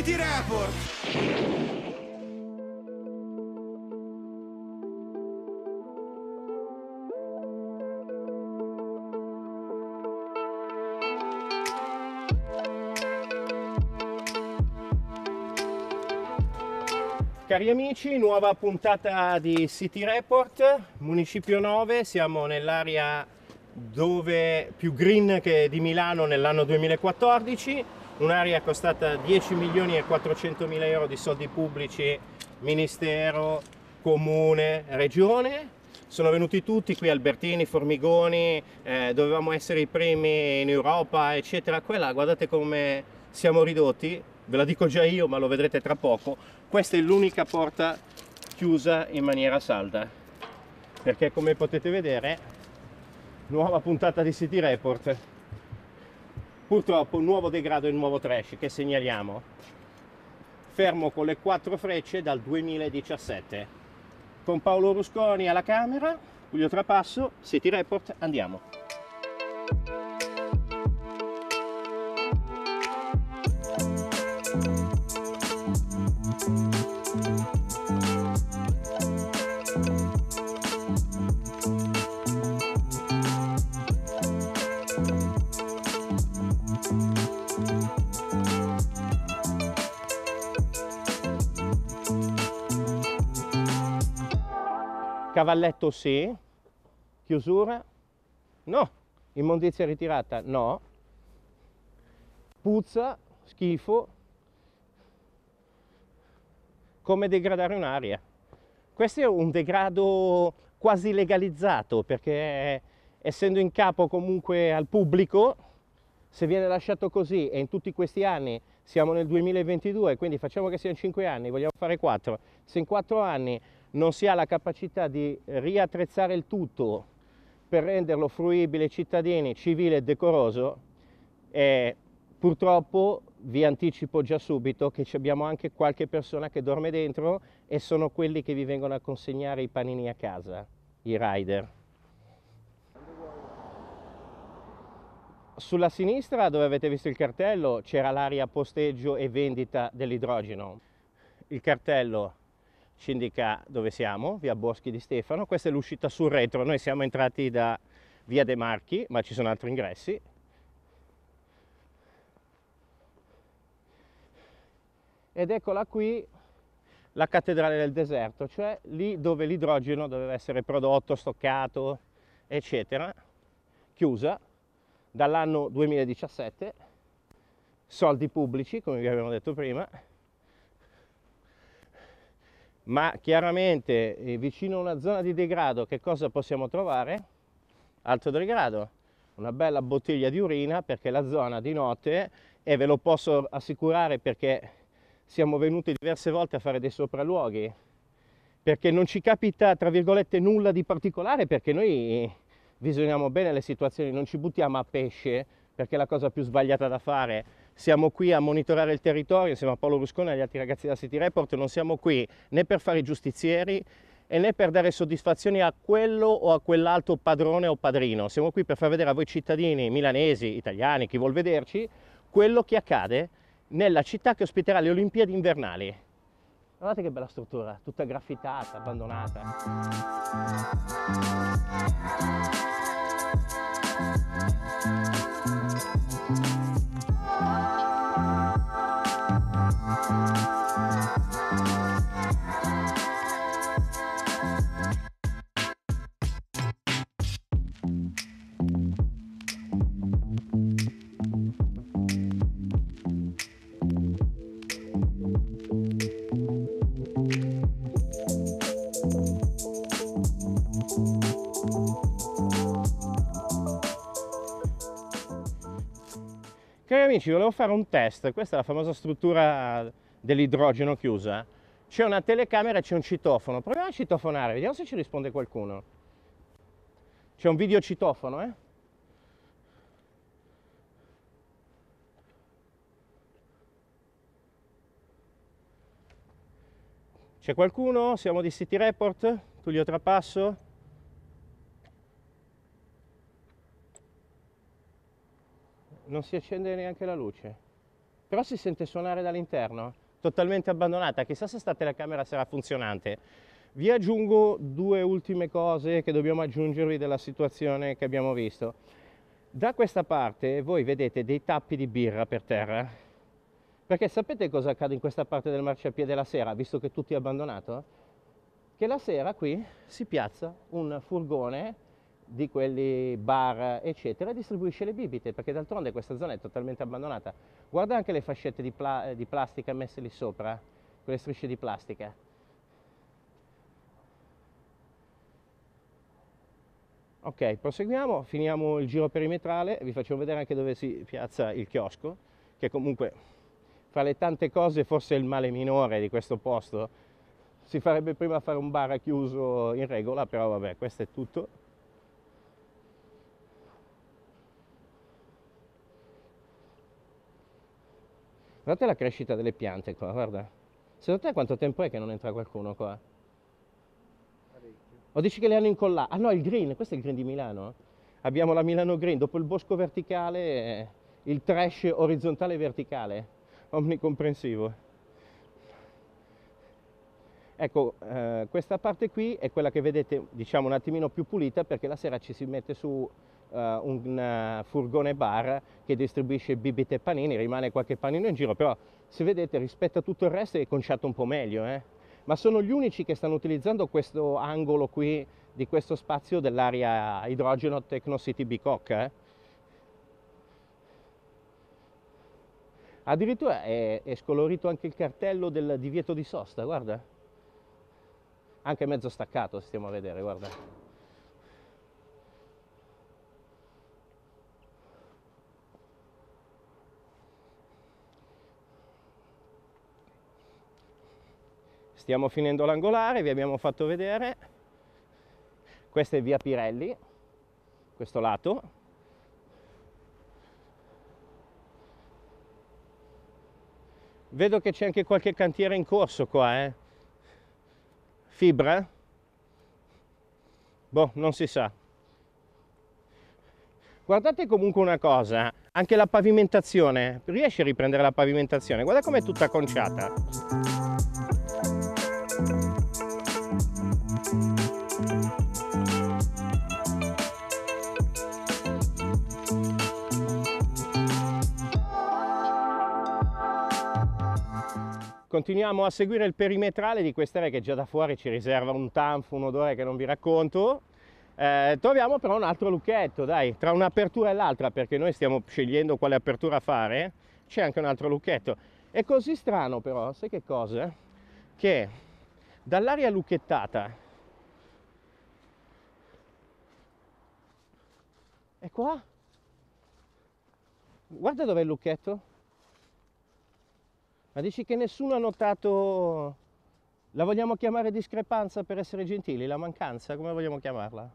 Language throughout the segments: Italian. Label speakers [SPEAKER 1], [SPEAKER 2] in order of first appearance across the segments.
[SPEAKER 1] City Report. Cari amici, nuova puntata di City Report, Municipio 9, siamo nell'area dove più green che di Milano nell'anno 2014 un'area costata 10 milioni e 400 mila euro di soldi pubblici, ministero, comune, regione. Sono venuti tutti qui, Albertini, Formigoni, eh, dovevamo essere i primi in Europa, eccetera. Quella, guardate come siamo ridotti, ve la dico già io, ma lo vedrete tra poco. Questa è l'unica porta chiusa in maniera salda, perché come potete vedere, nuova puntata di City Report. Purtroppo nuovo degrado e nuovo trash che segnaliamo. Fermo con le quattro frecce dal 2017. Con Paolo Rusconi alla Camera, Giulio Trapasso, City Report, andiamo. Cavalletto sì, chiusura no, immondizia ritirata no, puzza, schifo, come degradare un'aria. Questo è un degrado quasi legalizzato perché essendo in capo comunque al pubblico, se viene lasciato così e in tutti questi anni siamo nel 2022, quindi facciamo che siano 5 anni, vogliamo fare 4, se in 4 anni non si ha la capacità di riattrezzare il tutto per renderlo fruibile ai cittadini, civile e decoroso, e purtroppo vi anticipo già subito che abbiamo anche qualche persona che dorme dentro e sono quelli che vi vengono a consegnare i panini a casa, i rider. Sulla sinistra, dove avete visto il cartello, c'era l'area posteggio e vendita dell'idrogeno. Il cartello ci indica dove siamo, via Boschi di Stefano. Questa è l'uscita sul retro, noi siamo entrati da via De Marchi, ma ci sono altri ingressi. Ed eccola qui la cattedrale del deserto, cioè lì dove l'idrogeno doveva essere prodotto, stoccato, eccetera, chiusa dall'anno 2017, soldi pubblici, come vi abbiamo detto prima, ma chiaramente eh, vicino a una zona di degrado che cosa possiamo trovare? Alto degrado, una bella bottiglia di urina perché la zona di notte, e ve lo posso assicurare perché siamo venuti diverse volte a fare dei sopralluoghi, perché non ci capita tra virgolette nulla di particolare perché noi visioniamo bene le situazioni, non ci buttiamo a pesce perché è la cosa più sbagliata da fare, siamo qui a monitorare il territorio insieme a Paolo Ruscone e agli altri ragazzi della City Report, non siamo qui né per fare i giustizieri e né per dare soddisfazioni a quello o a quell'altro padrone o padrino, siamo qui per far vedere a voi cittadini milanesi, italiani, chi vuol vederci, quello che accade nella città che ospiterà le Olimpiadi invernali. Guardate che bella struttura, tutta graffitata, abbandonata. amici volevo fare un test, questa è la famosa struttura dell'idrogeno chiusa, c'è una telecamera e c'è un citofono, proviamo a citofonare, vediamo se ci risponde qualcuno. C'è un video citofono, eh? C'è qualcuno? Siamo di City Report, Tullio Trapasso. non si accende neanche la luce, però si sente suonare dall'interno, totalmente abbandonata, chissà se state la camera sarà funzionante. Vi aggiungo due ultime cose che dobbiamo aggiungervi della situazione che abbiamo visto. Da questa parte voi vedete dei tappi di birra per terra, perché sapete cosa accade in questa parte del marciapiede la sera, visto che tutto è abbandonato? Che la sera qui si piazza un furgone di quelli bar eccetera e distribuisce le bibite perché d'altronde questa zona è totalmente abbandonata guarda anche le fascette di, pla di plastica messe lì sopra quelle strisce di plastica ok proseguiamo finiamo il giro perimetrale vi faccio vedere anche dove si piazza il chiosco che comunque fra le tante cose forse è il male minore di questo posto si farebbe prima fare un bar chiuso in regola però vabbè questo è tutto Guardate la crescita delle piante qua, guarda. Secondo te quanto tempo è che non entra qualcuno qua? O dici che le hanno incollate? Ah no, il green, questo è il green di Milano. Abbiamo la Milano Green, dopo il bosco verticale, eh, il trash orizzontale e verticale, omnicomprensivo. Ecco, eh, questa parte qui è quella che vedete, diciamo, un attimino più pulita perché la sera ci si mette su eh, un eh, furgone bar che distribuisce bibite e panini, rimane qualche panino in giro, però se vedete rispetto a tutto il resto è conciato un po' meglio, eh? ma sono gli unici che stanno utilizzando questo angolo qui di questo spazio dell'area idrogeno Tecno City Bicocca. Eh? Addirittura è, è, scolorito anche il cartello del divieto di sosta, guarda. Anche mezzo staccato, stiamo a vedere, guarda. stiamo finendo l'angolare, vi abbiamo fatto vedere, questa è via Pirelli, questo lato, vedo che c'è anche qualche cantiere in corso qua, eh? fibra? Boh, non si sa. Guardate comunque una cosa, anche la pavimentazione, riesce a riprendere la pavimentazione, guarda com'è tutta conciata. Continuiamo a seguire il perimetrale di quest'area che già da fuori ci riserva un tanfo, un odore che non vi racconto. Eh, troviamo però un altro lucchetto, dai, tra un'apertura e l'altra, perché noi stiamo scegliendo quale apertura fare, c'è anche un altro lucchetto. È così strano però, sai che cosa? Che dall'aria lucchettata è qua. Guarda dov'è il lucchetto. Ma dici che nessuno ha notato, la vogliamo chiamare discrepanza per essere gentili, la mancanza, come vogliamo chiamarla?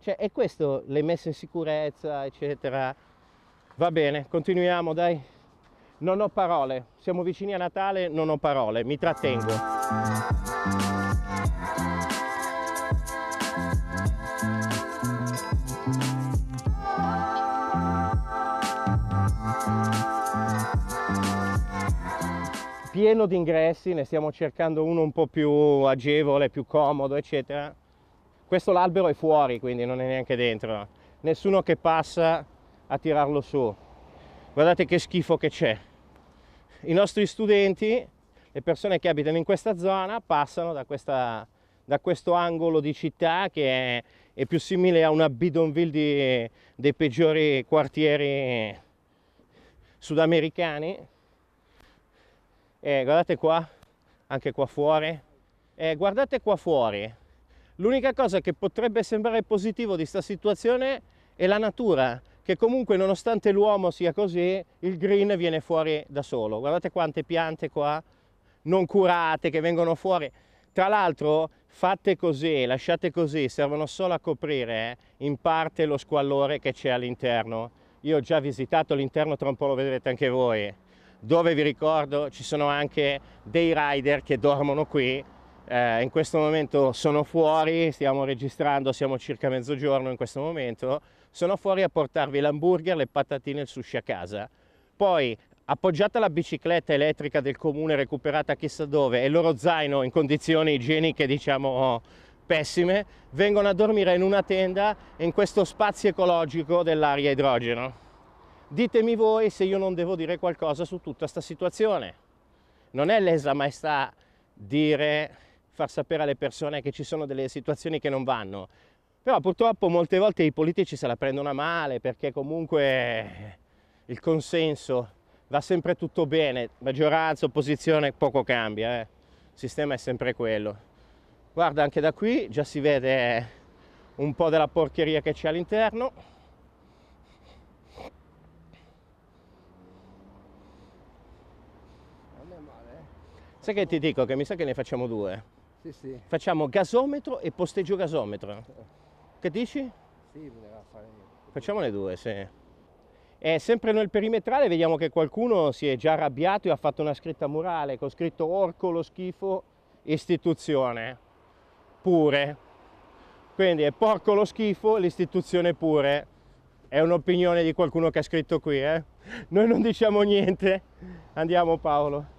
[SPEAKER 1] Cioè è questo, le messe in sicurezza, eccetera. Va bene, continuiamo, dai. Non ho parole, siamo vicini a Natale, non ho parole, mi trattengo. pieno di ingressi, ne stiamo cercando uno un po' più agevole, più comodo, eccetera. Questo l'albero è fuori, quindi non è neanche dentro. Nessuno che passa a tirarlo su. Guardate che schifo che c'è. I nostri studenti, le persone che abitano in questa zona, passano da, questa, da questo angolo di città che è, è più simile a una bidonville di, dei peggiori quartieri sudamericani eh, guardate qua, anche qua fuori, eh, guardate qua fuori, l'unica cosa che potrebbe sembrare positivo di questa situazione è la natura, che comunque nonostante l'uomo sia così, il green viene fuori da solo. Guardate quante piante qua non curate che vengono fuori. Tra l'altro fatte così, lasciate così, servono solo a coprire eh, in parte lo squallore che c'è all'interno. Io ho già visitato l'interno, tra un po' lo vedrete anche voi dove vi ricordo ci sono anche dei rider che dormono qui. Eh, in questo momento sono fuori, stiamo registrando, siamo circa mezzogiorno in questo momento. Sono fuori a portarvi l'hamburger, le patatine e il sushi a casa. Poi appoggiata la bicicletta elettrica del comune recuperata chissà dove e il loro zaino in condizioni igieniche diciamo pessime, vengono a dormire in una tenda in questo spazio ecologico dell'aria idrogeno. Ditemi voi se io non devo dire qualcosa su tutta questa situazione. Non è lesa maestà dire, far sapere alle persone che ci sono delle situazioni che non vanno. Però purtroppo molte volte i politici se la prendono a male perché comunque il consenso va sempre tutto bene, maggioranza, opposizione, poco cambia, eh. il sistema è sempre quello. Guarda anche da qui, già si vede un po' della porcheria che c'è all'interno. è male, eh. Sai che ti dico? Che mi sa che ne facciamo due. Sì, sì. Facciamo gasometro e posteggio gasometro. Certo. Che dici? Sì, me ne fare io. Facciamone due, sì. E sempre nel perimetrale vediamo che qualcuno si è già arrabbiato e ha fatto una scritta murale con scritto Orco lo schifo istituzione pure. Quindi è porco lo schifo l'istituzione pure. È un'opinione di qualcuno che ha scritto qui, eh? Noi non diciamo niente. Andiamo Paolo.